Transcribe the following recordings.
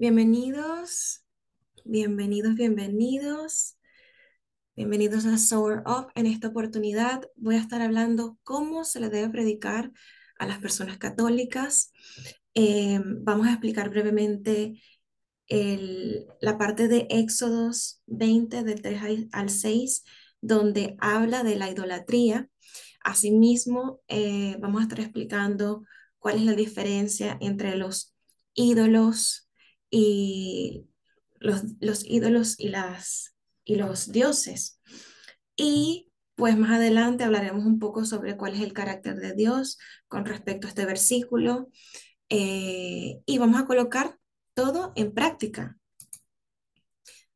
Bienvenidos, bienvenidos, bienvenidos. Bienvenidos a Sower Up. En esta oportunidad voy a estar hablando cómo se le debe predicar a las personas católicas. Eh, vamos a explicar brevemente la parte de Éxodos 20 del 3 al 6, donde habla de la idolatría. Asimismo, eh, vamos a estar explicando cuál es la diferencia entre los ídolos, y los, los ídolos y, las, y los dioses. Y pues más adelante hablaremos un poco sobre cuál es el carácter de Dios con respecto a este versículo eh, y vamos a colocar todo en práctica.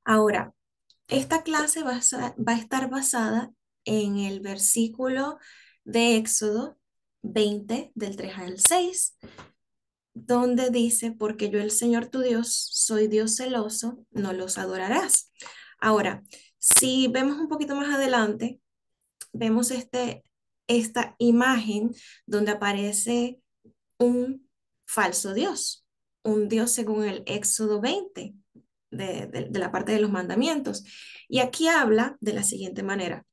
Ahora, esta clase va a, va a estar basada en el versículo de Éxodo 20 del 3 al 6 donde dice, porque yo el Señor tu Dios soy Dios celoso, no los adorarás. Ahora, si vemos un poquito más adelante, vemos este, esta imagen donde aparece un falso Dios, un Dios según el Éxodo 20 de, la parte de los mandamientos. Y aquí habla de la siguiente manera.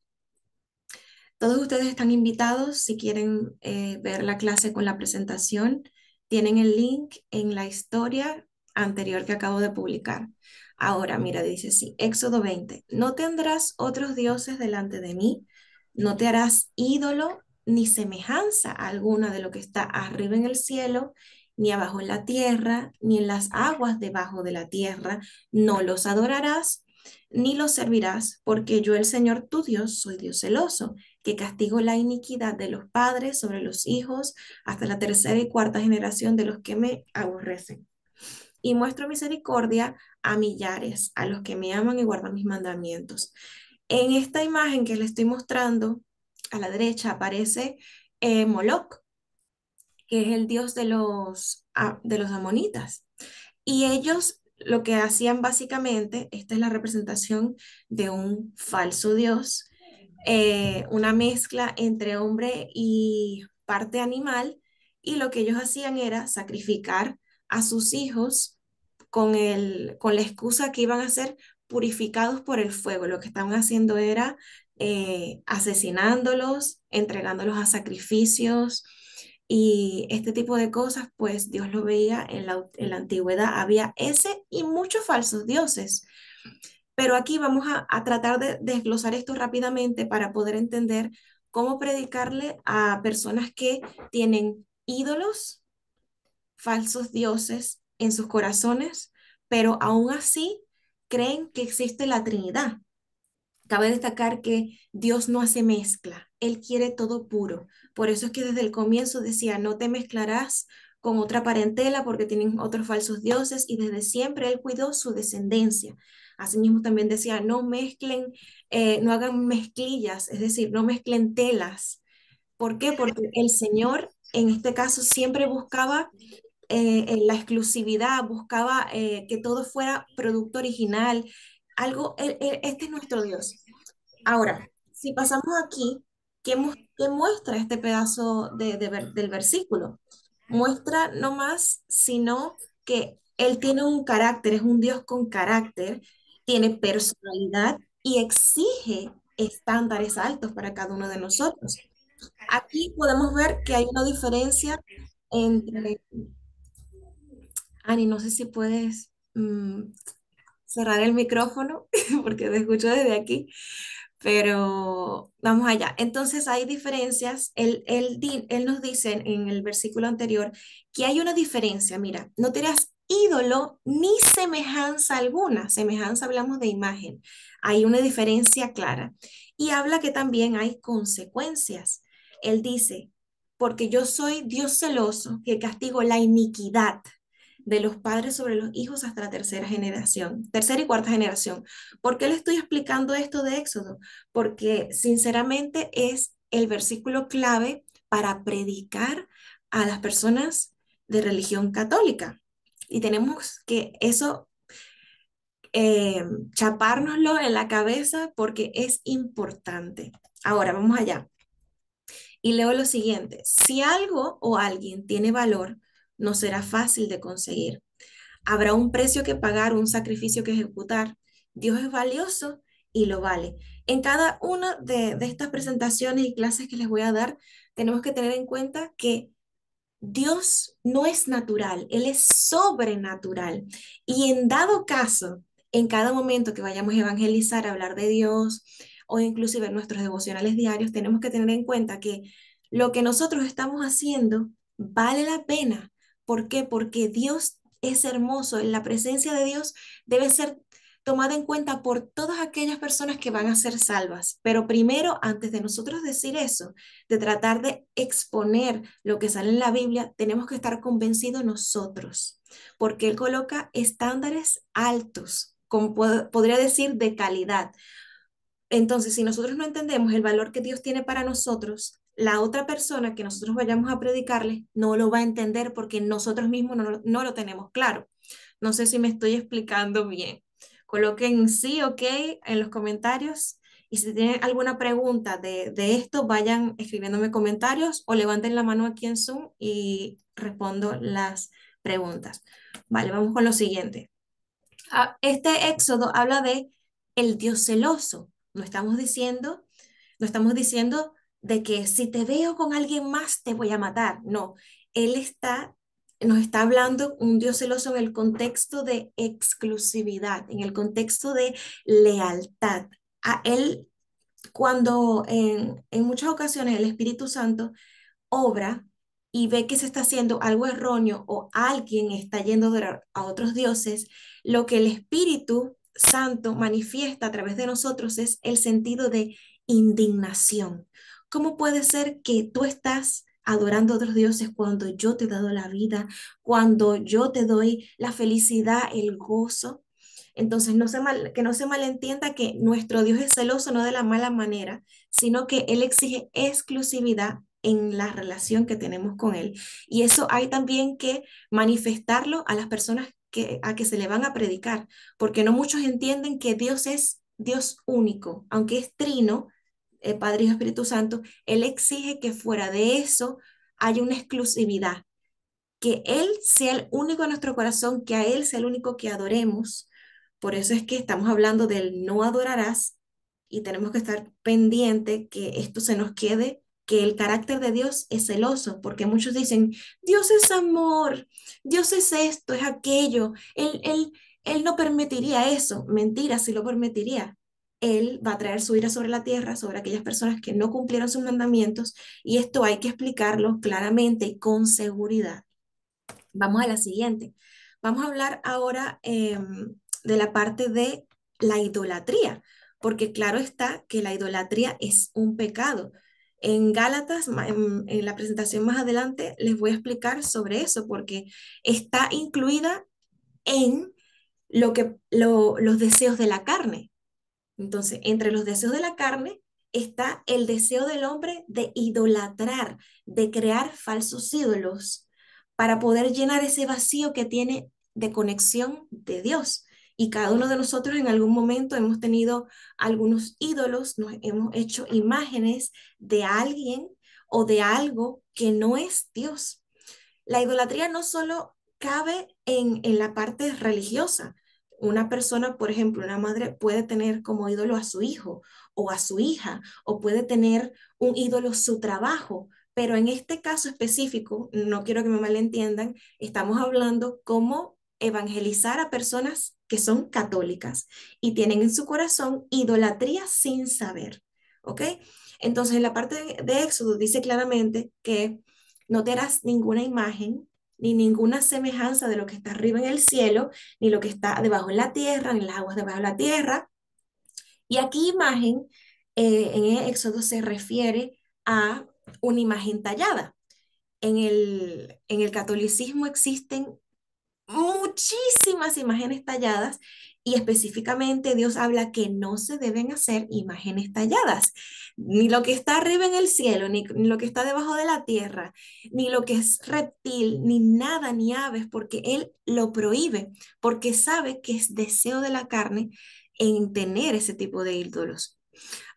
Todos ustedes están invitados si quieren eh, ver la clase con la presentación tienen el link en la historia anterior que acabo de publicar. Ahora, mira, dice así, Éxodo 20, no tendrás otros dioses delante de mí, no te harás ídolo ni semejanza alguna de lo que está arriba en el cielo, ni abajo en la tierra, ni en las aguas debajo de la tierra, no los adorarás, ni los servirás, porque yo el Señor tu Dios soy Dios celoso, que castigo la iniquidad de los padres sobre los hijos hasta la tercera y cuarta generación de los que me aborrecen. Y muestro misericordia a millares, a los que me aman y guardan mis mandamientos. En esta imagen que le estoy mostrando, a la derecha aparece eh, Moloch, que es el dios de los, ah, de los amonitas. Y ellos lo que hacían básicamente, esta es la representación de un falso dios eh, una mezcla entre hombre y parte animal, y lo que ellos hacían era sacrificar a sus hijos con, el, con la excusa que iban a ser purificados por el fuego. Lo que estaban haciendo era eh, asesinándolos, entregándolos a sacrificios y este tipo de cosas, pues Dios lo veía en la, en la antigüedad. Había ese y muchos falsos dioses. Pero aquí vamos a, tratar de desglosar esto rápidamente para poder entender cómo predicarle a personas que tienen ídolos, falsos dioses en sus corazones, pero aún así creen que existe la Trinidad. Cabe destacar que Dios no hace mezcla, Él quiere todo puro. Por eso es que desde el comienzo decía, no te mezclarás con otra parentela porque tienen otros falsos dioses y desde siempre Él cuidó su descendencia. Asimismo también decía, no mezclen, eh, no hagan mezclillas, es decir, no mezclen telas. ¿Por qué? Porque el Señor en este caso siempre buscaba eh, la exclusividad, buscaba eh, que todo fuera producto original, algo, este es nuestro Dios. Ahora, si pasamos aquí, ¿qué, muestra este pedazo del versículo? Muestra no más, sino que Él tiene un carácter, es un Dios con carácter, tiene personalidad y exige estándares altos para cada uno de nosotros. Aquí podemos ver que hay una diferencia entre... Ani, no sé si puedes mm, cerrar el micrófono porque te escucho desde aquí, pero vamos allá. Entonces hay diferencias. Él, él, nos dice en el versículo anterior que hay una diferencia. Mira, no te, ídolo ni semejanza alguna. Semejanza hablamos de imagen. Hay una diferencia clara. Y habla que también hay consecuencias. Él dice, porque yo soy Dios celoso que castigo la iniquidad de los padres sobre los hijos hasta la tercera generación, tercera y cuarta generación. ¿Por qué le estoy explicando esto de Éxodo? Porque sinceramente es el versículo clave para predicar a las personas de religión católica. Y tenemos que eso eh, chapárnoslo en la cabeza porque es importante. Ahora, vamos allá. Y leo lo siguiente, si algo o alguien tiene valor, no será fácil de conseguir. Habrá un precio que pagar, un sacrificio que ejecutar. Dios es valioso y lo vale. En cada una de, de estas presentaciones y clases que les voy a dar, tenemos que tener en cuenta que Dios no es natural, Él es sobrenatural. Y en dado caso, en cada momento que vayamos a evangelizar, a hablar de Dios o inclusive en nuestros devocionales diarios, tenemos que tener en cuenta que lo que nosotros estamos haciendo vale la pena. ¿Por qué? Porque Dios es hermoso, en la presencia de Dios debe ser tomada en cuenta por todas aquellas personas que van a ser salvas. Pero primero, antes de nosotros decir eso, de tratar de exponer lo que sale en la Biblia, tenemos que estar convencidos nosotros, porque Él coloca estándares altos, como podría decir, de calidad. Entonces, si nosotros no entendemos el valor que Dios tiene para nosotros, la otra persona que nosotros vayamos a predicarle no lo va a entender porque nosotros mismos no lo tenemos claro. No sé si me estoy explicando bien. Coloquen sí, ok en los comentarios. Y si tienen alguna pregunta de, de esto, vayan escribiéndome comentarios o levanten la mano aquí en Zoom y respondo las preguntas. Vale, vamos con lo siguiente. Ah, este éxodo habla de el Dios celoso. No estamos diciendo, no estamos diciendo de que si te veo con alguien más te voy a matar. No, él está nos está hablando un Dios celoso en el contexto de exclusividad, en el contexto de lealtad. A Él, cuando en, muchas ocasiones el Espíritu Santo obra y ve que se está haciendo algo erróneo o alguien está yendo a otros dioses, lo que el Espíritu Santo manifiesta a través de nosotros es el sentido de indignación. ¿Cómo puede ser que tú estás adorando a otros dioses cuando yo te he dado la vida, cuando yo te doy la felicidad, el gozo. Entonces, no se mal, que no se malentienda que nuestro Dios es celoso, no de la mala manera, sino que Él exige exclusividad en la relación que tenemos con Él. Y eso hay también que manifestarlo a las personas que, a que se le van a predicar, porque no muchos entienden que Dios es Dios único, aunque es trino, eh, Padre y Espíritu Santo, Él exige que fuera de eso haya una exclusividad, que Él sea el único en nuestro corazón, que a Él sea el único que adoremos. Por eso es que estamos hablando del no adorarás y tenemos que estar pendiente que esto se nos quede, que el carácter de Dios es celoso, porque muchos dicen, Dios es amor, Dios es esto, es aquello, Él, él, él no permitiría eso, mentira, sí lo permitiría, él va a traer su ira sobre la tierra, sobre aquellas personas que no cumplieron sus mandamientos, y esto hay que explicarlo claramente y con seguridad. Vamos a la siguiente. Vamos a hablar ahora em, de la parte de la idolatría, porque claro está que la idolatría es un pecado. En Gálatas, en, la presentación más adelante, les voy a explicar sobre eso, porque está incluida en lo que, los deseos de la carne. Entonces, entre los deseos de la carne está el deseo del hombre de idolatrar, de crear falsos ídolos para poder llenar ese vacío que tiene de conexión de Dios. Y cada uno de nosotros en algún momento hemos tenido algunos ídolos, nos hemos hecho imágenes de alguien o de algo que no es Dios. La idolatría no solo cabe en la parte religiosa, una persona, por ejemplo, una madre puede tener como ídolo a su hijo o a su hija, o puede tener un ídolo su trabajo, pero en este caso específico, no quiero que me malentiendan, estamos hablando cómo evangelizar a personas que son católicas y tienen en su corazón idolatría sin saber, ¿ok? Entonces, en la parte de, de Éxodo dice claramente que no te harás ninguna imagen ni ninguna semejanza de lo que está arriba en el cielo, ni lo que está debajo en la tierra, ni las aguas debajo de la tierra. Y aquí imagen eh, en Éxodo se refiere a una imagen tallada. En el, en el catolicismo existen muchísimas imágenes talladas y específicamente Dios habla que no se deben hacer imágenes talladas, ni lo que está arriba en el cielo, ni, lo que está debajo de la tierra, ni lo que es reptil, ni nada, ni aves, porque Él lo prohíbe, porque sabe que es deseo de la carne en tener ese tipo de ídolos.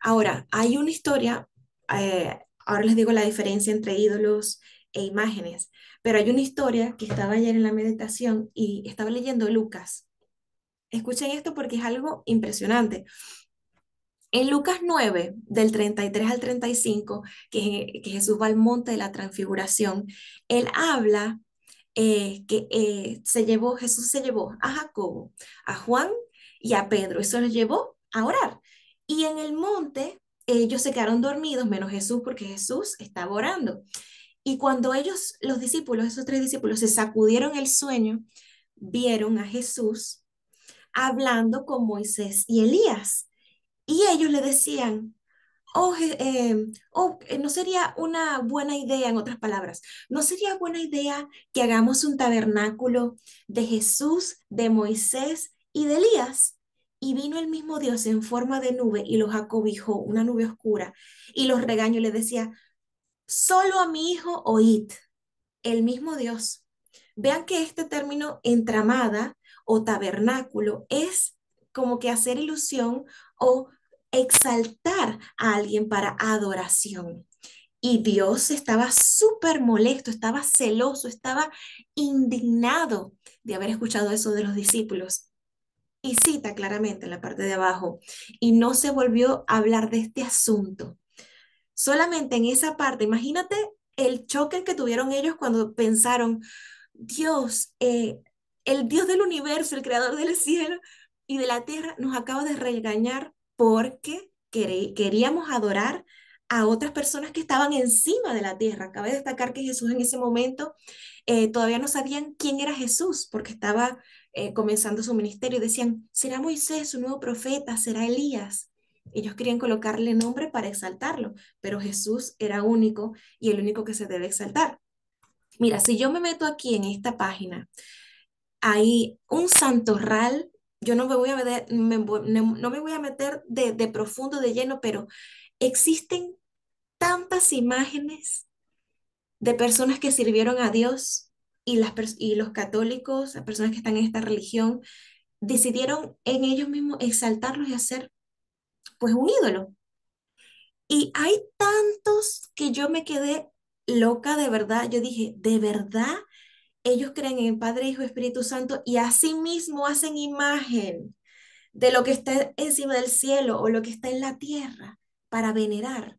Ahora, hay una historia, eh, ahora les digo la diferencia entre ídolos e imágenes, pero hay una historia que estaba ayer en la meditación y estaba leyendo Lucas Escuchen esto porque es algo impresionante. En Lucas 9, del 33 al 35, que, que Jesús va al monte de la transfiguración, él habla eh, que eh, se llevó, Jesús se llevó a Jacobo, a Juan y a Pedro, Eso los llevó a orar. Y en el monte ellos se quedaron dormidos, menos Jesús, porque Jesús estaba orando. Y cuando ellos, los discípulos, esos tres discípulos, se sacudieron el sueño, vieron a Jesús hablando con Moisés y Elías. Y ellos le decían, oh, eh, oh eh, no sería una buena idea, en otras palabras, no sería buena idea que hagamos un tabernáculo de Jesús, de Moisés y de Elías. Y vino el mismo Dios en forma de nube y los acobijó, una nube oscura, y los regañó y le decía, solo a mi hijo oíd, el mismo Dios. Vean que este término entramada tabernáculo es como que hacer ilusión o exaltar a alguien para adoración. Y Dios estaba súper molesto, estaba celoso, estaba indignado de haber escuchado eso de los discípulos. Y cita claramente la parte de abajo, y no se volvió a hablar de este asunto. Solamente en esa parte, imagínate el choque que tuvieron ellos cuando pensaron, Dios, eh, el Dios del universo, el creador del cielo y de la tierra, nos acaba de regañar porque queríamos adorar a otras personas que estaban encima de la tierra. Cabe destacar que Jesús en ese momento eh, todavía no sabían quién era Jesús porque estaba eh, comenzando su ministerio. y Decían, ¿será Moisés su nuevo profeta? ¿Será Elías? Ellos querían colocarle nombre para exaltarlo, pero Jesús era único y el único que se debe exaltar. Mira, si yo me meto aquí en esta página hay un santorral. Yo no me voy a meter, me voy a meter de, profundo, de lleno, pero existen tantas imágenes de personas que sirvieron a Dios y, las y los católicos, las personas que están en esta religión, decidieron en ellos mismos exaltarlos y hacer pues un ídolo. Y hay tantos que yo me quedé loca de verdad. Yo dije, ¿de verdad ellos creen en el Padre, Hijo, Espíritu Santo y asimismo hacen imagen de lo que está encima del cielo o lo que está en la tierra para venerar.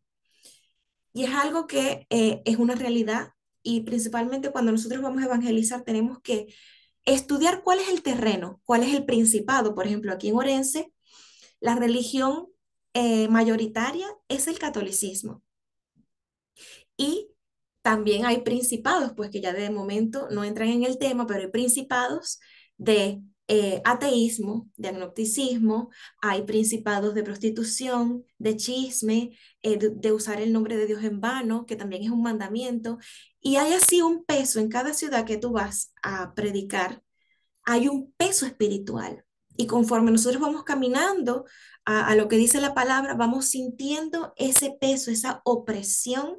Y es algo que eh, es una realidad y principalmente cuando nosotros vamos a evangelizar tenemos que estudiar cuál es el terreno, cuál es el principado. Por ejemplo, aquí en Orense, la religión eh, mayoritaria es el catolicismo. Y también hay principados, pues que ya de momento no entran en el tema, pero hay principados de eh, ateísmo, de agnosticismo, hay principados de prostitución, de chisme, eh, de, usar el nombre de Dios en vano, que también es un mandamiento, y hay así un peso en cada ciudad que tú vas a predicar, hay un peso espiritual. Y conforme nosotros vamos caminando a lo que dice la palabra, vamos sintiendo ese peso, esa opresión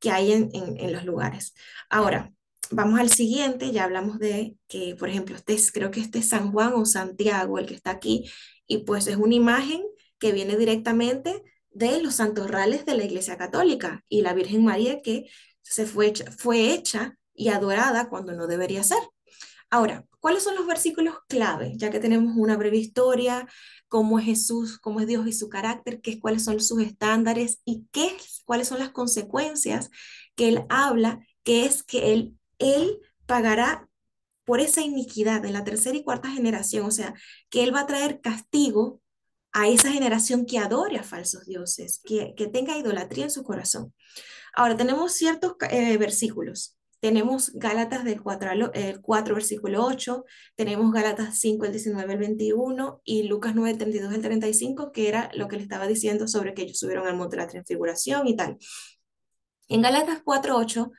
que hay en, en, los lugares. Ahora, vamos al siguiente, ya hablamos de que, por ejemplo, este creo que este es San Juan o Santiago, el que está aquí, y pues es una imagen que viene directamente de los santorrales de la Iglesia Católica y la Virgen María que se fue fue hecha y adorada cuando no debería ser. Ahora, ¿Cuáles son los versículos clave? Ya que tenemos una breve historia, cómo es Jesús, cómo es Dios y su carácter, qué, cuáles son sus estándares y qué, cuáles son las consecuencias que Él habla, que es que Él, él pagará por esa iniquidad en la tercera y cuarta generación, o sea, que Él va a traer castigo a esa generación que adore a falsos dioses, que, que tenga idolatría en su corazón. Ahora, tenemos ciertos eh, versículos tenemos Gálatas del 4, el 4 versículo 8, tenemos Gálatas 5, el 19 el 21 y Lucas 9, el 32 el 35, que era lo que le estaba diciendo sobre que ellos subieron al monte de la transfiguración y tal. En Gálatas 4, 8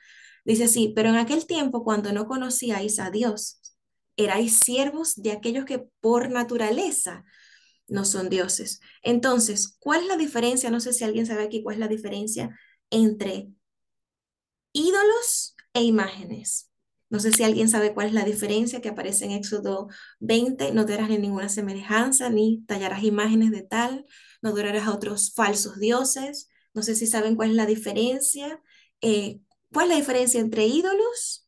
dice así, pero en aquel tiempo cuando no conocíais a Dios, erais siervos de aquellos que por naturaleza no son dioses. Entonces, ¿cuál es la diferencia? No sé si alguien sabe aquí cuál es la diferencia entre ídolos e imágenes. No sé si alguien sabe cuál es la diferencia que aparece en Éxodo 20. No te harás ni ninguna semejanza, ni tallarás imágenes de tal, no adorarás a otros falsos dioses. No sé si saben cuál es la diferencia. Eh, ¿Cuál es la diferencia entre ídolos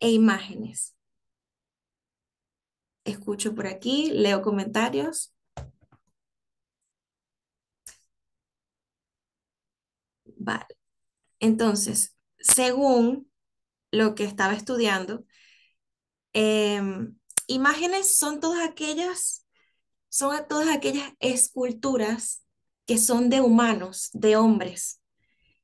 e imágenes? Escucho por aquí, leo comentarios. Vale. Entonces, según lo que estaba estudiando. Em, imágenes son todas aquellas, son todas aquellas esculturas que son de humanos, de hombres.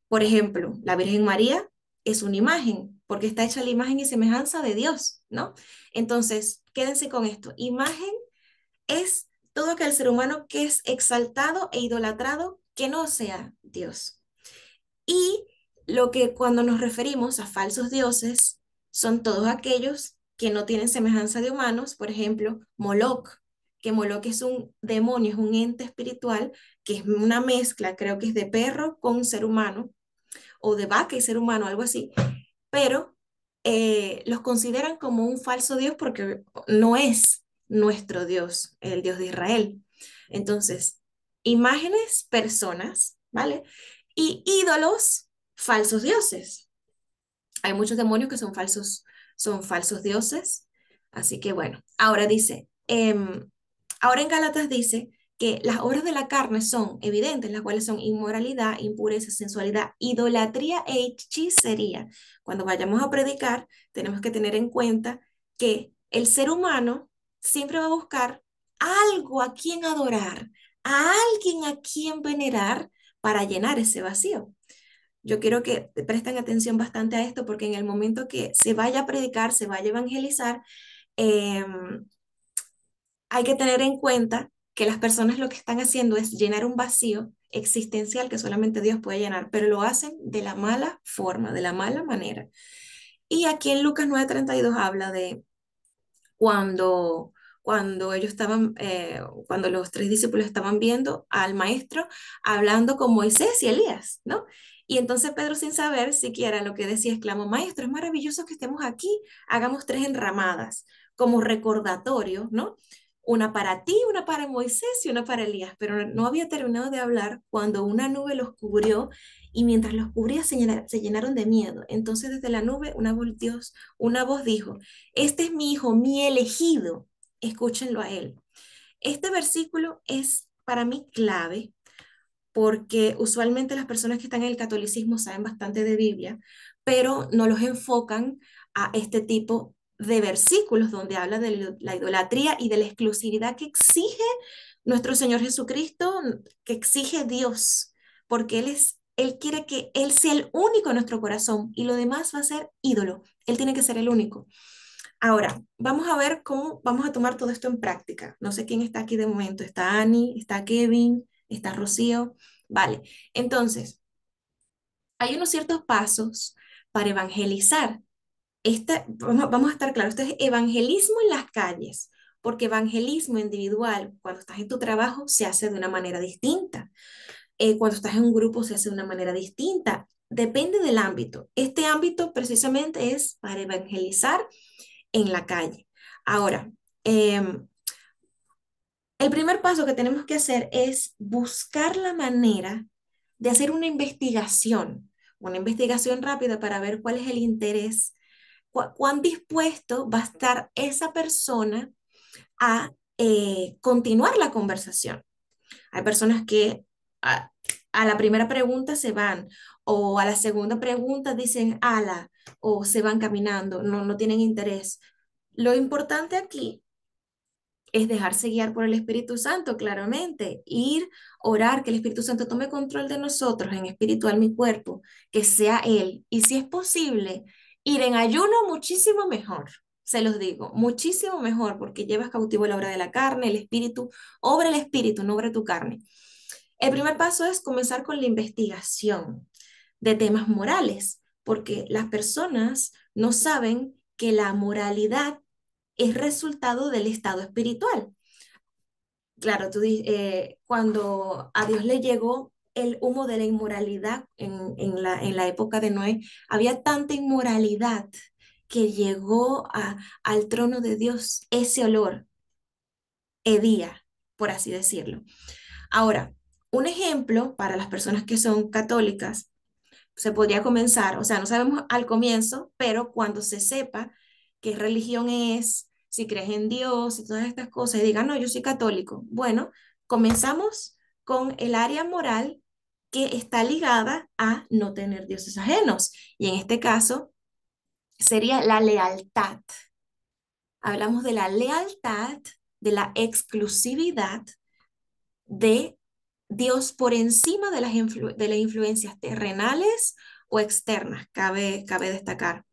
Por ejemplo, la Virgen María es una imagen, porque está hecha la imagen y semejanza de Dios, ¿no? Entonces, quédense con esto. Imagen es todo aquel ser humano que es exaltado e idolatrado que no sea Dios. Y lo que cuando nos referimos a falsos dioses son todos aquellos que no tienen semejanza de humanos, por ejemplo, Moloch, que Moloch es un demonio, es un ente espiritual, que es una mezcla, creo que es de perro con ser humano, o de vaca y ser humano, algo así, pero eh, los consideran como un falso Dios porque no es nuestro Dios, el Dios de Israel. Entonces, imágenes, personas, ¿vale? Y ídolos falsos dioses. Hay muchos demonios que son falsos, son falsos dioses. Así que bueno, ahora dice, em, ahora en Galatas dice que las obras de la carne son evidentes, las cuales son inmoralidad, impureza, sensualidad, idolatría e hechicería. Cuando vayamos a predicar, tenemos que tener en cuenta que el ser humano siempre va a buscar algo a quien adorar, a alguien a quien venerar para llenar ese vacío. Yo quiero que presten atención bastante a esto porque en el momento que se vaya a predicar, se vaya a evangelizar, em, hay que tener en cuenta que las personas lo que están haciendo es llenar un vacío existencial que solamente Dios puede llenar, pero lo hacen de la mala forma, de la mala manera. Y aquí en Lucas 9:32 habla de cuando cuando ellos estaban, eh, cuando los tres discípulos estaban viendo al maestro hablando con Moisés y Elías, ¿no? Y entonces Pedro, sin saber siquiera lo que decía, exclamó, Maestro, es maravilloso que estemos aquí, hagamos tres enramadas como recordatorio, ¿no? Una para ti, una para Moisés y una para Elías, pero no había terminado de hablar cuando una nube los cubrió y mientras los cubría se, llenaron, de miedo. Entonces desde la nube una voz, una voz dijo, este es mi hijo, mi elegido, escúchenlo a él. Este versículo es para mí clave porque usualmente las personas que están en el catolicismo saben bastante de Biblia, pero no los enfocan a este tipo de versículos donde habla de la idolatría y de la exclusividad que exige nuestro Señor Jesucristo, que exige Dios, porque Él es... Él quiere que Él sea el único en nuestro corazón y lo demás va a ser ídolo. Él tiene que ser el único. Ahora, vamos a ver cómo vamos a tomar todo esto en práctica. No sé quién está aquí de momento. Está Annie? está Kevin, está Rocío. Vale, entonces, hay unos ciertos pasos para evangelizar. Esta, vamos a estar claros, esto es evangelismo en las calles, porque evangelismo individual, cuando estás en tu trabajo, se hace de una manera distinta. Eh, cuando estás en un grupo, se hace de una manera distinta. Depende del ámbito. Este ámbito precisamente es para evangelizar en la calle. Ahora, em, el primer paso que tenemos que hacer es buscar la manera de hacer una investigación, una investigación rápida para ver cuál es el interés, cuán dispuesto va a estar esa persona a eh, continuar la conversación. Hay personas que a, a, la primera pregunta se van o a la segunda pregunta dicen ala o se van caminando, no, no tienen interés. Lo importante aquí es dejarse guiar por el Espíritu Santo, claramente, ir, orar, que el Espíritu Santo tome control de nosotros, en espiritual mi cuerpo, que sea Él. Y si es posible, ir en ayuno muchísimo mejor, se los digo, muchísimo mejor, porque llevas cautivo la obra de la carne, el Espíritu, obra el Espíritu, no obra tu carne. El primer paso es comenzar con la investigación de temas morales, porque las personas no saben que la moralidad es resultado del estado espiritual. Claro, tú eh, cuando a Dios le llegó el humo de la inmoralidad en, la, época de Noé, había tanta inmoralidad que llegó al trono de Dios ese olor, hedía, por así decirlo. Ahora, un ejemplo para las personas que son católicas, se podría comenzar, o sea, no sabemos al comienzo, pero cuando se sepa qué religión es, si crees en Dios y todas estas cosas, y digan, no, yo soy católico. Bueno, comenzamos con el área moral que está ligada a no tener dioses ajenos. Y en este caso sería la lealtad. Hablamos de la lealtad, de la exclusividad de Dios por encima de las, de las influencias terrenales o externas, cabe, cabe destacar.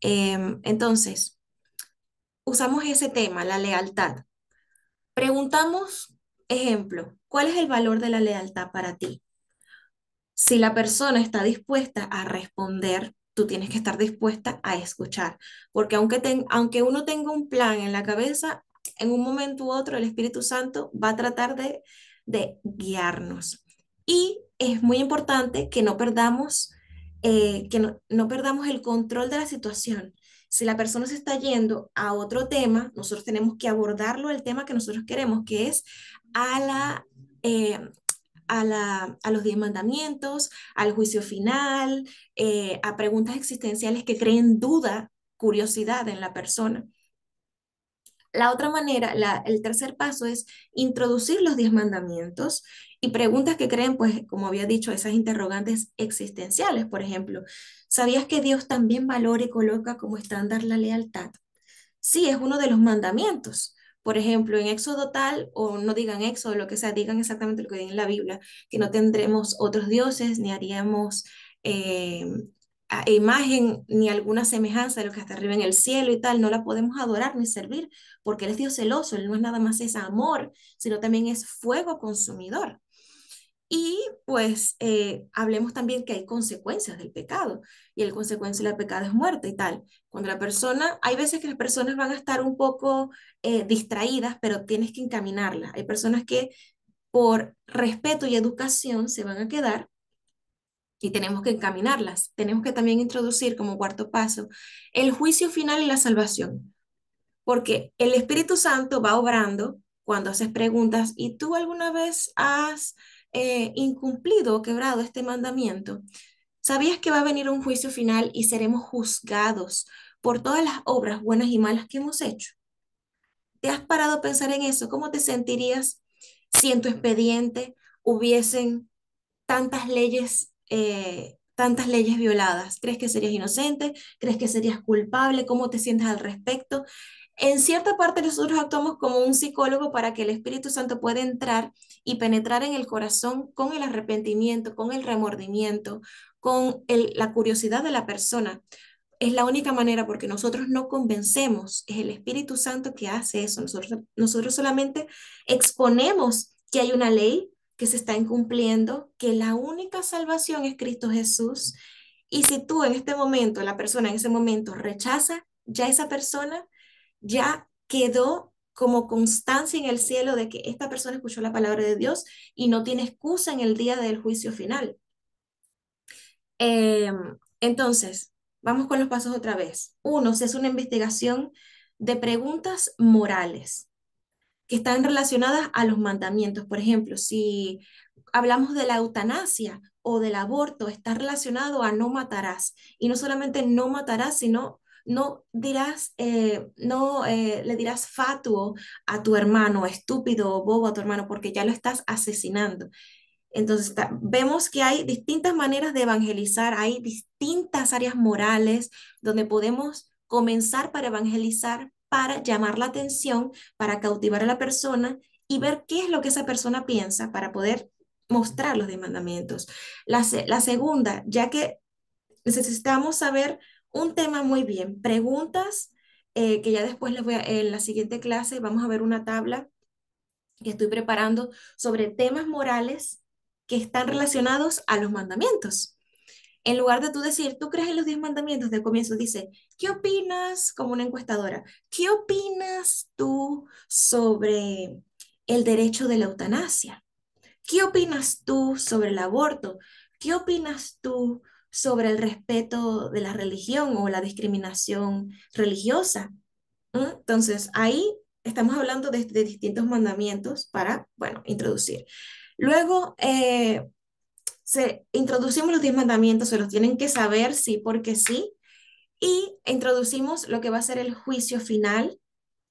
Em, entonces, usamos ese tema, la lealtad. Preguntamos, ejemplo, ¿cuál es el valor de la lealtad para ti? Si la persona está dispuesta a responder, tú tienes que estar dispuesta a escuchar, porque aunque, aunque uno tenga un plan en la cabeza, en un momento u otro el Espíritu Santo va a tratar de, guiarnos. Y es muy importante que no perdamos, eh, que no perdamos el control de la situación si la persona se está yendo a otro tema, nosotros tenemos que abordarlo el tema que nosotros queremos, que es a la... Eh, a, a, los diez mandamientos, al juicio final, eh, a preguntas existenciales que creen duda, curiosidad en la persona. La otra manera, el tercer paso es introducir los diez mandamientos y preguntas que creen, pues, como había dicho, esas interrogantes existenciales, por ejemplo, ¿sabías que Dios también valora y coloca como estándar la lealtad? Sí, es uno de los mandamientos. Por ejemplo, en Éxodo tal, o no digan Éxodo, lo que sea, digan exactamente lo que dice en la Biblia, que no tendremos otros dioses, ni haríamos em, imagen, ni alguna semejanza de lo que está arriba en el cielo y tal, no la podemos adorar ni servir, porque Él es Dios celoso, Él no es nada más es amor, sino también es fuego consumidor. Y pues eh, hablemos también que hay consecuencias del pecado y el consecuencia del pecado es muerte y tal. Cuando la persona, hay veces que las personas van a estar un poco eh, distraídas, pero tienes que encaminarlas. Hay personas que por respeto y educación se van a quedar y tenemos que encaminarlas. Tenemos que también introducir como cuarto paso el juicio final y la salvación, porque el Espíritu Santo va obrando cuando haces preguntas y tú alguna vez has eh, incumplido o quebrado este mandamiento, ¿sabías que va a venir un juicio final y seremos juzgados por todas las obras buenas y malas que hemos hecho? ¿Te has parado a pensar en eso? ¿Cómo te sentirías si en tu expediente hubiesen tantas leyes, eh, tantas leyes violadas? ¿Crees que serías inocente? ¿Crees que serías culpable? ¿Cómo te sientes al respecto? En cierta parte nosotros actuamos como un psicólogo para que el Espíritu Santo pueda entrar y penetrar en el corazón con el arrepentimiento, con el remordimiento, con la curiosidad de la persona. Es la única manera porque nosotros no convencemos, es el Espíritu Santo que hace eso. Nosotros, nosotros solamente exponemos que hay una ley que se está incumpliendo, que la única salvación es Cristo Jesús. Y si tú en este momento, la persona en ese momento rechaza, ya esa persona ya quedó como constancia en el cielo de que esta persona escuchó la palabra de Dios y no tiene excusa en el día del juicio final. Eh, entonces, vamos con los pasos otra vez. Uno, es una investigación de preguntas morales que están relacionadas a los mandamientos. Por ejemplo, si hablamos de la eutanasia o del aborto, está relacionado a no matarás. Y no solamente no matarás, sino no dirás, eh, no eh, le dirás fatuo a tu hermano, estúpido o bobo a tu hermano, porque ya lo estás asesinando. Entonces vemos que hay distintas maneras de evangelizar, hay distintas áreas morales donde podemos comenzar para evangelizar, para llamar la atención, para cautivar a la persona y ver qué es lo que esa persona piensa para poder mostrar los demandamientos. La, la segunda, ya que necesitamos saber un tema muy bien. Preguntas, eh, que ya después les voy a, en la siguiente clase vamos a ver una tabla que estoy preparando sobre temas morales que están relacionados a los mandamientos. En lugar de tú decir, ¿tú crees en los diez mandamientos? De comienzo dice, ¿qué opinas como una encuestadora? ¿Qué opinas tú sobre el derecho de la eutanasia? ¿Qué opinas tú sobre el aborto? ¿Qué opinas tú sobre el respeto de la religión o la discriminación religiosa. Entonces, ahí estamos hablando de, distintos mandamientos para, bueno, introducir. Luego, eh, se, introducimos los 10 mandamientos, se los tienen que saber sí porque sí, y introducimos lo que va a ser el juicio final,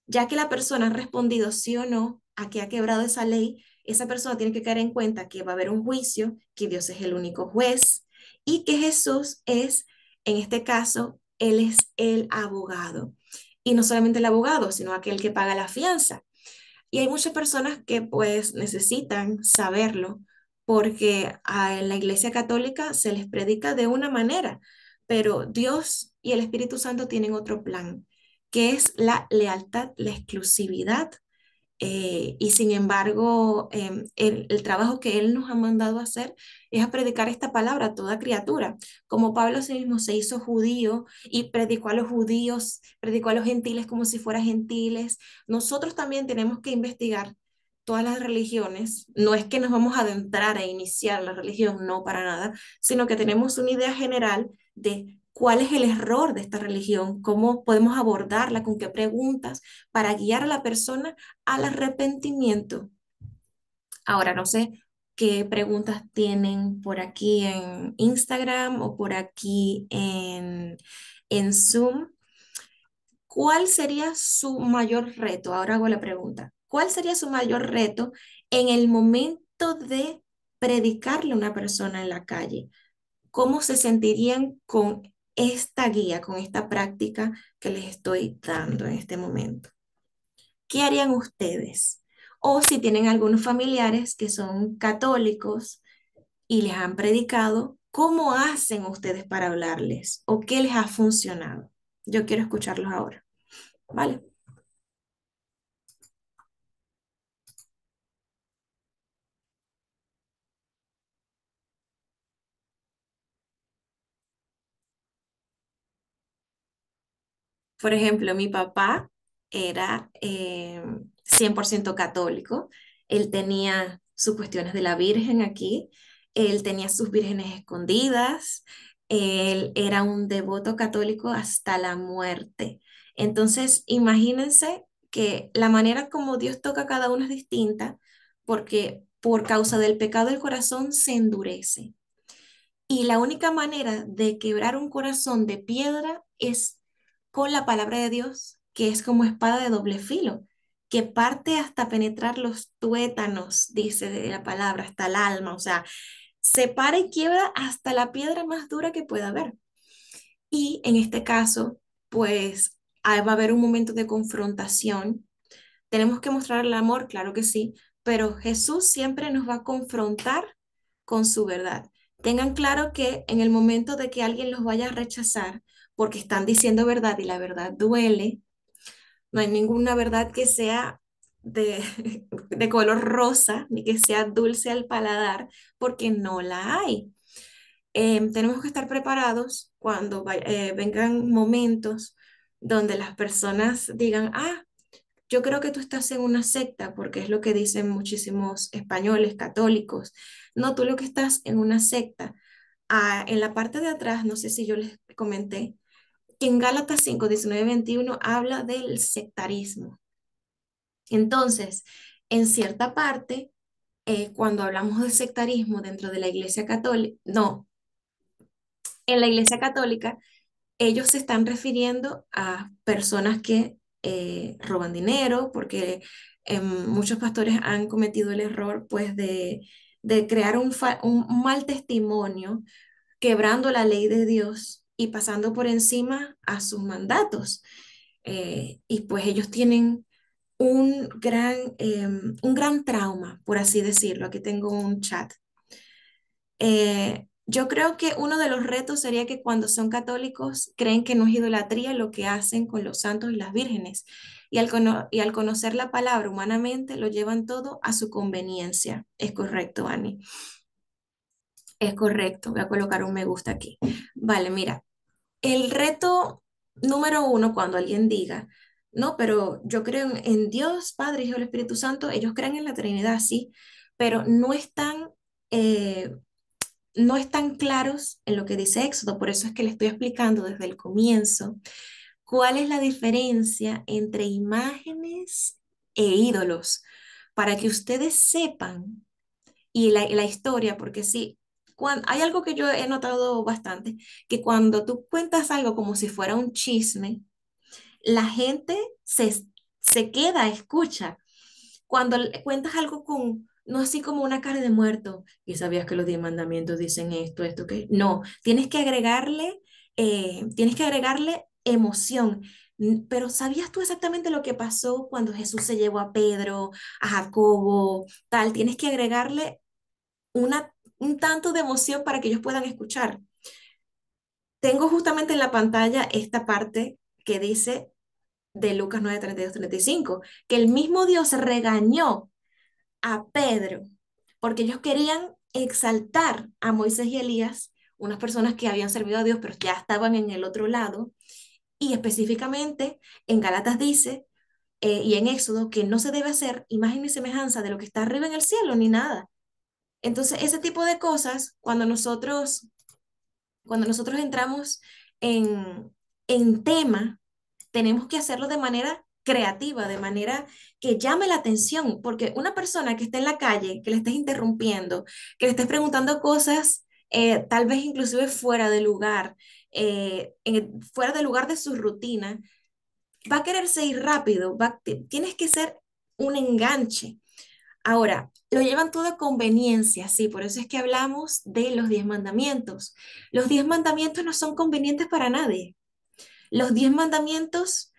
ya que la persona ha respondido sí o no a que ha quebrado esa ley, esa persona tiene que caer en cuenta que va a haber un juicio, que Dios es el único juez, y que Jesús es, en este caso, Él es el abogado. Y no solamente el abogado, sino aquel que paga la fianza. Y hay muchas personas que pues necesitan saberlo porque en la Iglesia Católica se les predica de una manera, pero Dios y el Espíritu Santo tienen otro plan, que es la lealtad, la exclusividad eh, y sin embargo, em, el, trabajo que Él nos ha mandado a hacer es a predicar esta palabra a toda criatura. Como Pablo sí mismo se hizo judío y predicó a los judíos, predicó a los gentiles como si fueran gentiles, nosotros también tenemos que investigar todas las religiones. No es que nos vamos a adentrar a iniciar la religión, no para nada, sino que tenemos una idea general de cuál es el error de esta religión, cómo podemos abordarla, con qué preguntas, para guiar a la persona al arrepentimiento. Ahora, no sé qué preguntas tienen por aquí en Instagram o por aquí en, Zoom. ¿Cuál sería su mayor reto? Ahora hago la pregunta. ¿Cuál sería su mayor reto en el momento de predicarle a una persona en la calle? ¿Cómo se sentirían con esta guía, con esta práctica que les estoy dando en este momento. ¿Qué harían ustedes? O si tienen algunos familiares que son católicos y les han predicado, ¿cómo hacen ustedes para hablarles? ¿O qué les ha funcionado? Yo quiero escucharlos ahora. ¿Vale? Por ejemplo, mi papá era 100% eh, católico, él tenía sus cuestiones de la Virgen aquí, él tenía sus vírgenes escondidas, él era un devoto católico hasta la muerte. Entonces, imagínense que la manera como Dios toca a cada uno es distinta porque por causa del pecado el corazón se endurece. Y la única manera de quebrar un corazón de piedra es con la palabra de Dios, que es como espada de doble filo, que parte hasta penetrar los tuétanos, dice la palabra, hasta el alma, o sea, se para y quiebra hasta la piedra más dura que pueda haber. Y en este caso, pues va a haber un momento de confrontación. Tenemos que mostrar el amor, claro que sí, pero Jesús siempre nos va a confrontar con su verdad. Tengan claro que en el momento de que alguien los vaya a rechazar, porque están diciendo verdad y la verdad duele. No hay ninguna verdad que sea de, de color rosa ni que sea dulce al paladar, porque no la hay. Em, tenemos que estar preparados cuando eh, vengan momentos donde las personas digan, ah, yo creo que tú estás en una secta, porque es lo que dicen muchísimos españoles, católicos. No, tú lo que estás en una secta. Ah, en la parte de atrás, no sé si yo les comenté, que en Gálatas 5, 19, 21 habla del sectarismo. Entonces, en cierta parte, eh, cuando hablamos de sectarismo dentro de la Iglesia Católica, no, en la Iglesia Católica, ellos se están refiriendo a personas que eh, roban dinero, porque eh, muchos pastores han cometido el error pues de, de crear un, mal testimonio quebrando la ley de Dios y pasando por encima a sus mandatos. Eh, y pues ellos tienen un gran, em, un gran trauma, por así decirlo. Aquí tengo un chat. Eh, yo creo que uno de los retos sería que cuando son católicos creen que no es idolatría lo que hacen con los santos y las vírgenes. Y al, y al conocer la palabra humanamente lo llevan todo a su conveniencia. Es correcto, Ani. Es correcto, voy a colocar un me gusta aquí. Vale, mira, el reto número uno cuando alguien diga, no, pero yo creo en Dios, Padre, Hijo el Espíritu Santo, ellos creen en la Trinidad, sí, pero no están, eh, no están claros en lo que dice Éxodo, por eso es que le estoy explicando desde el comienzo cuál es la diferencia entre imágenes e ídolos, para que ustedes sepan y la, la historia, porque sí, hay algo que yo he notado bastante, que cuando tú cuentas algo como si fuera un chisme, la gente se, se queda, escucha. Cuando cuentas algo con, no así como una cara de muerto, y sabías que los diez mandamientos dicen esto, esto, que no, tienes que agregarle, eh, tienes que agregarle emoción. Pero ¿sabías tú exactamente lo que pasó cuando Jesús se llevó a Pedro, a Jacobo, tal? Tienes que agregarle una un tanto de emoción para que ellos puedan escuchar. Tengo justamente en la pantalla esta parte que dice de Lucas 9, 32, 35, que el mismo Dios regañó a Pedro porque ellos querían exaltar a Moisés y Elías, unas personas que habían servido a Dios pero ya estaban en el otro lado. Y específicamente en Galatas dice eh, y en Éxodo que no se debe hacer imagen ni semejanza de lo que está arriba en el cielo ni nada, entonces, ese tipo de cosas, cuando nosotros, cuando nosotros entramos en, tema, tenemos que hacerlo de manera creativa, de manera que llame la atención, porque una persona que esté en la calle, que le estés interrumpiendo, que le estés preguntando cosas, eh, tal vez inclusive fuera de lugar, eh, fuera de lugar de su rutina, va a quererse ir rápido, tienes que ser un enganche. Ahora, lo llevan toda conveniencia, sí, por eso es que hablamos de los diez mandamientos. Los diez mandamientos no son convenientes para nadie. Los diez mandamientos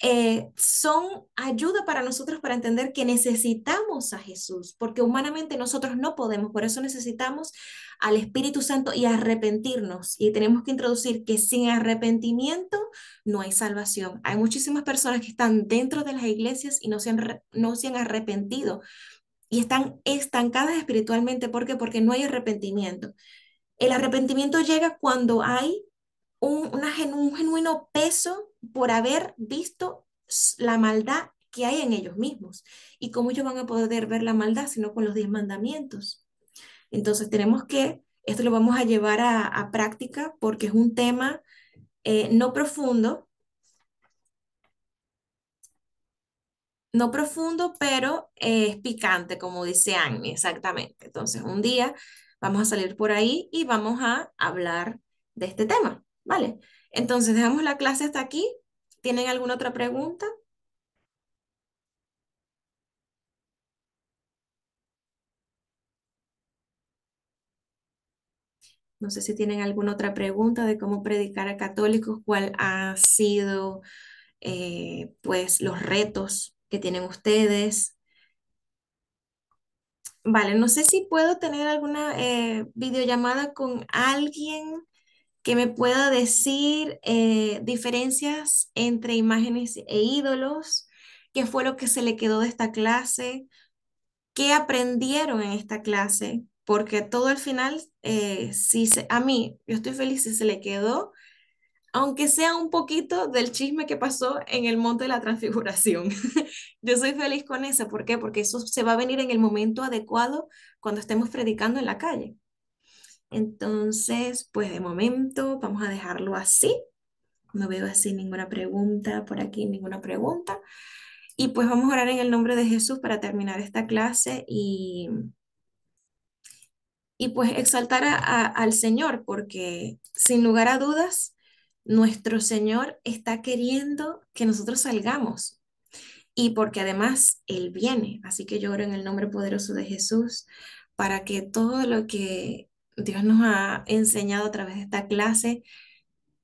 eh, son ayuda para nosotros para entender que necesitamos a Jesús, porque humanamente nosotros no podemos, por eso necesitamos al Espíritu Santo y arrepentirnos. Y tenemos que introducir que sin arrepentimiento no hay salvación. Hay muchísimas personas que están dentro de las iglesias y no se han arrepentido y están estancadas espiritualmente. ¿Por qué? Porque no hay arrepentimiento. El arrepentimiento llega cuando hay un, una genuino peso por haber visto la maldad que hay en ellos mismos. ¿Y cómo ellos van a poder ver la maldad sino con los diez mandamientos? Entonces tenemos que, esto lo vamos a llevar a, práctica porque es un tema eh, no profundo, no profundo, pero eh, es picante, como dice Agni, exactamente. Entonces, un día vamos a salir por ahí y vamos a hablar de este tema, ¿vale? Entonces, dejamos la clase hasta aquí. ¿Tienen alguna otra pregunta? No sé si tienen alguna otra pregunta de cómo predicar a católicos, cuál ha sido eh, pues los retos que tienen ustedes. Vale, no sé si puedo tener alguna eh, videollamada con alguien que me pueda decir eh, diferencias entre imágenes e ídolos, qué fue lo que se le quedó de esta clase, qué aprendieron en esta clase, porque todo al final, eh, si a mí, yo estoy feliz si se le quedó aunque sea un poquito del chisme que pasó en el monte de la transfiguración. Yo soy feliz con eso, ¿por qué? Porque eso se va a venir en el momento adecuado cuando estemos predicando en la calle. Entonces, pues de momento vamos a dejarlo así. No veo así ninguna pregunta por aquí, ninguna pregunta. Y pues vamos a orar en el nombre de Jesús para terminar esta clase y, y pues exaltar al Señor, porque sin lugar a dudas, nuestro Señor está queriendo que nosotros salgamos y porque además Él viene. Así que yo oro en el nombre poderoso de Jesús para que todo lo que Dios nos ha enseñado a través de esta clase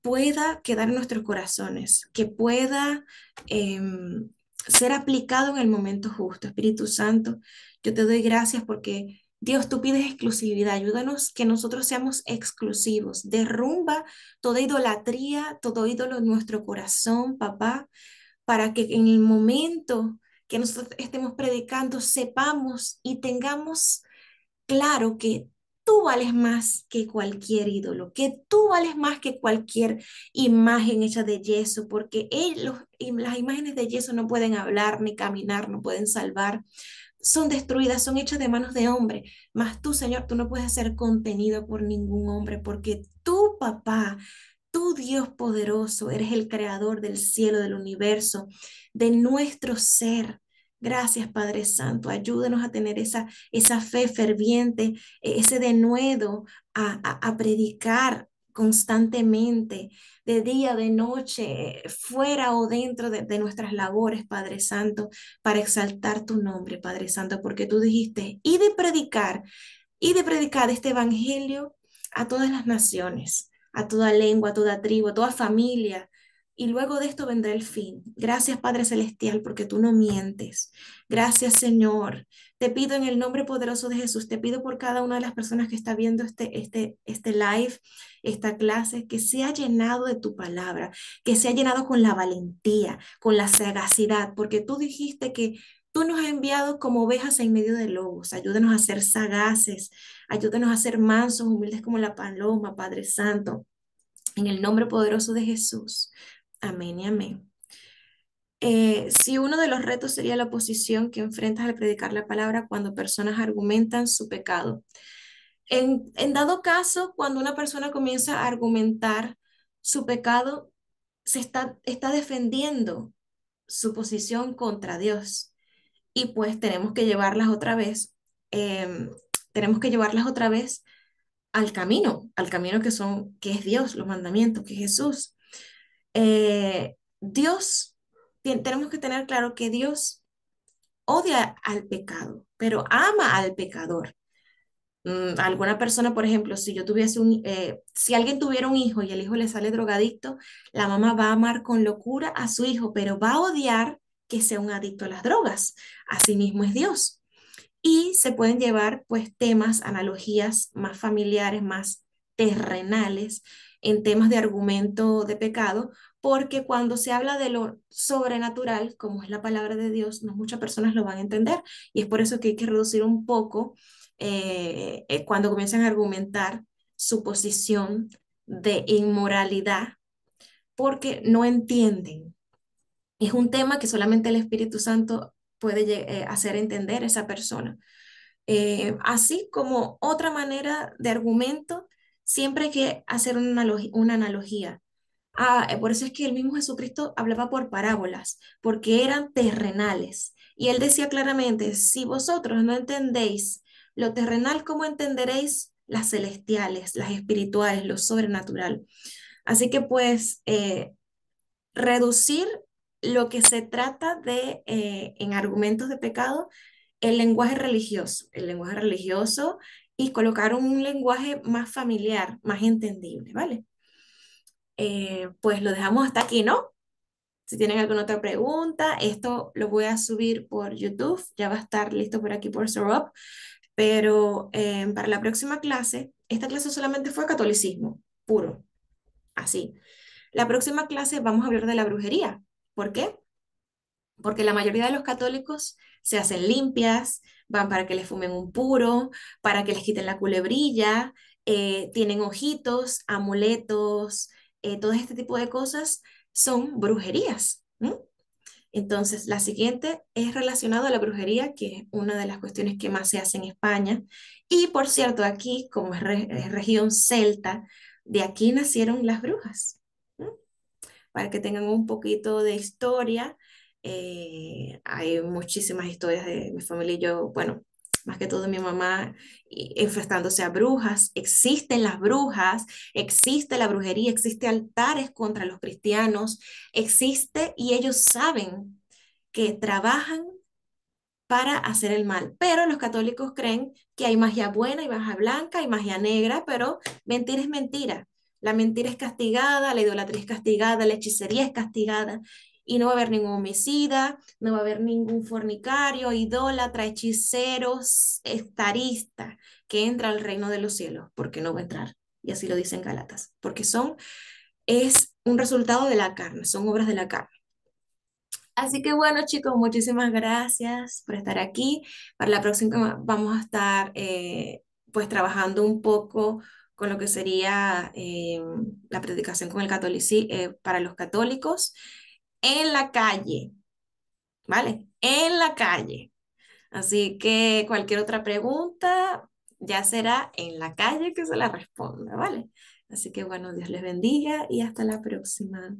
pueda quedar en nuestros corazones, que pueda em, ser aplicado en el momento justo. Espíritu Santo, yo te doy gracias porque Dios, tú pides exclusividad, ayúdanos que nosotros seamos exclusivos. Derrumba toda idolatría, todo ídolo en nuestro corazón, papá, para que en el momento que nosotros estemos predicando sepamos y tengamos claro que tú vales más que cualquier ídolo, que tú vales más que cualquier imagen hecha de yeso, porque ellos, las imágenes de yeso no pueden hablar ni caminar, no pueden salvar, son destruidas, son hechas de manos de hombre. Mas tú, Señor, tú no puedes ser contenido por ningún hombre, porque tú, papá, tú, Dios poderoso, eres el creador del cielo, del universo, de nuestro ser. Gracias, Padre Santo. Ayúdenos a tener esa, esa fe ferviente, e, ese denuedo a predicar constantemente, de día, de noche, fuera o dentro de, nuestras labores, Padre Santo, para exaltar tu nombre, Padre Santo, porque tú dijiste, y de predicar, y de predicar este Evangelio a todas las naciones, a toda lengua, a toda tribu, a toda familia, y luego de esto vendrá el fin. Gracias Padre Celestial porque tú no mientes. Gracias Señor. Te pido en el nombre poderoso de Jesús, te pido por cada una de las personas que está viendo este, este, este live, esta clase, que sea llenado de tu palabra, que sea llenado con la valentía, con la sagacidad, porque tú dijiste que Tú nos has enviado como ovejas en medio de lobos. Ayúdanos a ser sagaces, ayúdanos a ser mansos, humildes como la paloma, Padre Santo. En el nombre poderoso de Jesús. Amén y amén. Eh, si uno de los retos sería la oposición que enfrentas al predicar la palabra cuando personas argumentan su pecado. En, dado caso, cuando una persona comienza a argumentar su pecado, se está, está defendiendo su posición contra Dios. Y pues tenemos que llevarlas otra vez, em, tenemos que llevarlas otra vez al camino, al camino que son, que es Dios, los mandamientos, que es Jesús. Eh, Dios, tenemos que tener claro que Dios odia al pecado, pero ama al pecador. Mm, alguna persona, por ejemplo, si yo tuviese un, eh, si alguien tuviera un hijo y el hijo le sale drogadicto, la mamá va a amar con locura a su hijo, pero va a odiar que sea un adicto a las drogas. mismo es Dios. Y se pueden llevar pues temas, analogías más familiares, más terrenales, en temas de argumento de pecado, porque cuando se habla de lo sobrenatural, como es la palabra de Dios, no muchas personas lo van a entender y es por eso que hay que reducir un poco eh, eh, cuando comienzan a argumentar su posición de inmoralidad, porque no entienden. Es un tema que solamente el Espíritu Santo puede eh, hacer entender a esa persona. así como otra manera de argumento Siempre hay que hacer una, analogía. Una analogía. Ah, eh, por eso es que el mismo Jesucristo hablaba por parábolas, porque eran terrenales. Y él decía claramente, si vosotros no entendéis lo terrenal, ¿cómo entenderéis las celestiales, las espirituales, lo sobrenatural? Así que pues eh, reducir lo que se trata de, eh, en argumentos de pecado, el lenguaje religioso. El lenguaje religioso y colocar un lenguaje más familiar, más entendible, ¿vale? Eh, pues lo dejamos hasta aquí, ¿no? Si tienen alguna otra pregunta, esto lo voy a subir por YouTube, ya va a estar listo por aquí por Sorop, pero eh, para la próxima clase, esta clase solamente fue catolicismo, puro, así. La próxima clase vamos a hablar de la brujería. ¿Por qué? Porque la mayoría de los católicos se hacen limpias, van para que les fumen un puro, para que les quiten la culebrilla, eh, tienen ojitos, amuletos, eh, todo este tipo de cosas son brujerías. Entonces, la siguiente es relacionada a la brujería, que es una de las cuestiones que más se hace en España. Y por cierto, aquí, como es, región celta, de aquí nacieron las brujas. Para que tengan un poquito de historia, eh, hay muchísimas historias de mi familia y yo, bueno, más que todo mi mamá, enfrentándose a brujas. Existen las brujas, existe la brujería, existe altares contra los cristianos, existe y ellos saben que trabajan para hacer el mal. Pero los católicos creen que hay magia buena y magia blanca y magia negra, pero mentira es mentira. La mentira es castigada, la idolatría es castigada, la hechicería es castigada y no va a haber ningún homicida, no va a haber ningún fornicario, idólatra, hechiceros, estarista que entra al reino de los cielos, porque no va a entrar. Y así lo dicen Galatas, porque son, es un resultado de la carne, son obras de la carne. Así que bueno, chicos, muchísimas gracias por estar aquí. Para la próxima vamos a estar eh, pues trabajando un poco con lo que sería eh, la predicación con el catolicismo eh, para los católicos en la calle. ¿Vale? En la calle. Así que cualquier otra pregunta ya será en la calle que se la responda, ¿vale? Así que bueno, Dios les bendiga y hasta la próxima.